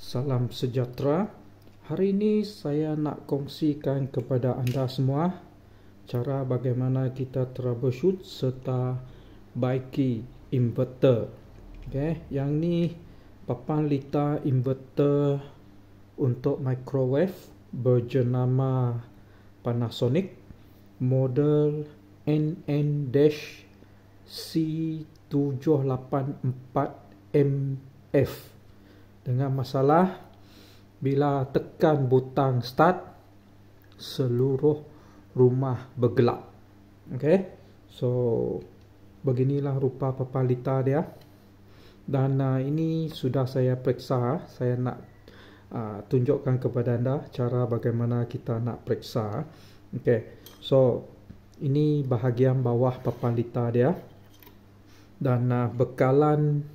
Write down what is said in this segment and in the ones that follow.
Salam sejahtera. Hari ini saya nak kongsikan kepada anda semua cara bagaimana kita troubleshoot serta baiki inverter. Okay, yang ni papan lita inverter untuk microwave berjenama Panasonic model NN-C784MF dengan masalah bila tekan butang start seluruh rumah bergelap okey so beginilah rupa papalita dia dan uh, ini sudah saya periksa saya nak uh, tunjukkan kepada anda cara bagaimana kita nak periksa okey so ini bahagian bawah papalita dia dan uh, bekalan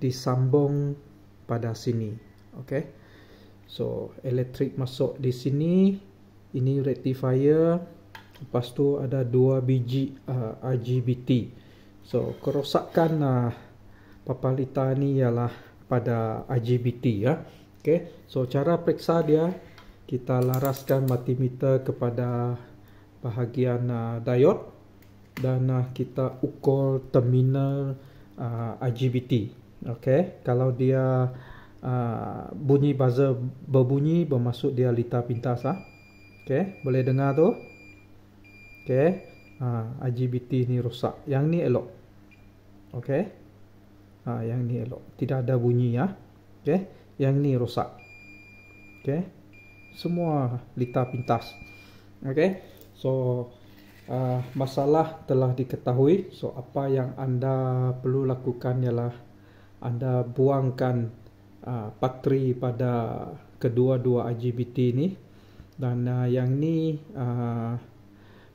disambung pada sini okey so elektrik masuk di sini ini rectifier lepas tu ada dua biji uh, RGBT so kerosakan uh, papalita ni ialah pada RGBT ya okey so cara periksa dia kita laraskan multimeter kepada bahagian uh, diode dan uh, kita ukur terminal uh, RGBT Okay, kalau dia uh, bunyi buzzer berbunyi bermaksud dia lita pintas ah. Okay, boleh dengar tu? Okay, uh, IGBT ni rosak. Yang ni elok. Okay, uh, yang ni elok. Tidak ada bunyi ya. Okay, yang ni rosak. Okay, semua lita pintas. Okay, so uh, masalah telah diketahui. So apa yang anda perlu lakukan ialah anda buangkan uh, patri pada kedua-dua IGBT ni dan uh, yang ni uh,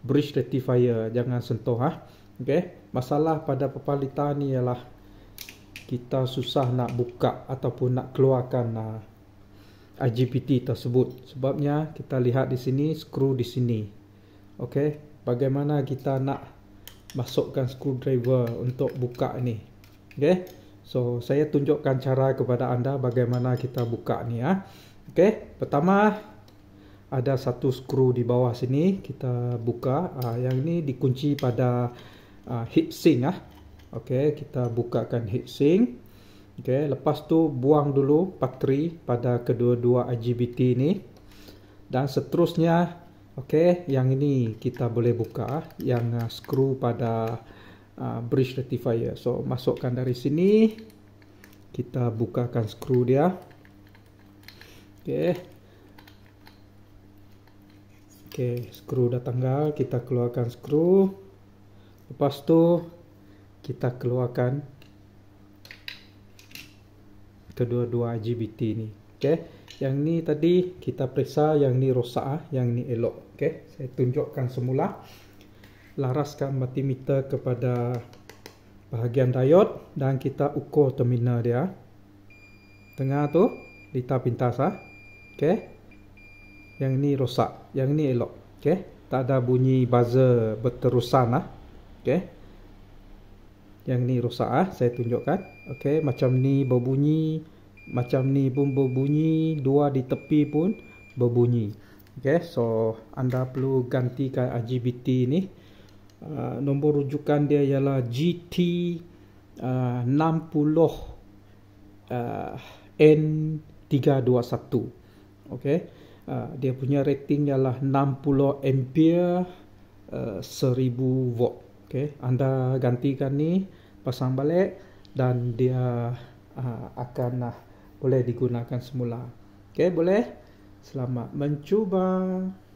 bridge rectifier jangan sentuh ha ah. okay masalah pada pepalita ni ialah kita susah nak buka ataupun nak keluarkan uh, IGBT tersebut sebabnya kita lihat di sini skru di sini okay bagaimana kita nak masukkan screwdriver untuk buka ni okay So saya tunjukkan cara kepada anda bagaimana kita buka ni ya. Okey, pertama ada satu skru di bawah sini kita buka. Uh, yang ini dikunci pada uh, heat sink ah. Okey, kita bukakan heat sink. Okey, lepas tu buang dulu bateri pada kedua-dua IGBT ni. Dan seterusnya, okey, yang ini kita boleh buka yang uh, skru pada uh, bridge rectifier so masukkan dari sini kita bukakan skru dia Okay. Okay, skru dah tanggal kita keluarkan skru lepas tu kita keluarkan kedua-dua IGBT ni Okay. yang ni tadi kita periksa yang ni rosak ah. yang ni elok Okay. saya tunjukkan semula laraskan multimeter kepada bahagian diode dan kita ukur terminal dia tengah tu lita pintas ah okey yang ni rosak yang ni elok okey tak ada bunyi buzzer berterusan ah okey yang ni rosak ah saya tunjukkan okey macam ni berbunyi macam ni pun berbunyi dua di tepi pun berbunyi okey so anda perlu gantikan IGBT ni Ah, nombor rujukan dia ialah GT uh, 60 N321. Okey. Uh, dia punya rating ialah 60 ampere uh, ah, 1000 volt. Okey, anda gantikan ni, pasang balik dan dia uh, akan uh, boleh digunakan semula. Okey, boleh? Selamat mencuba.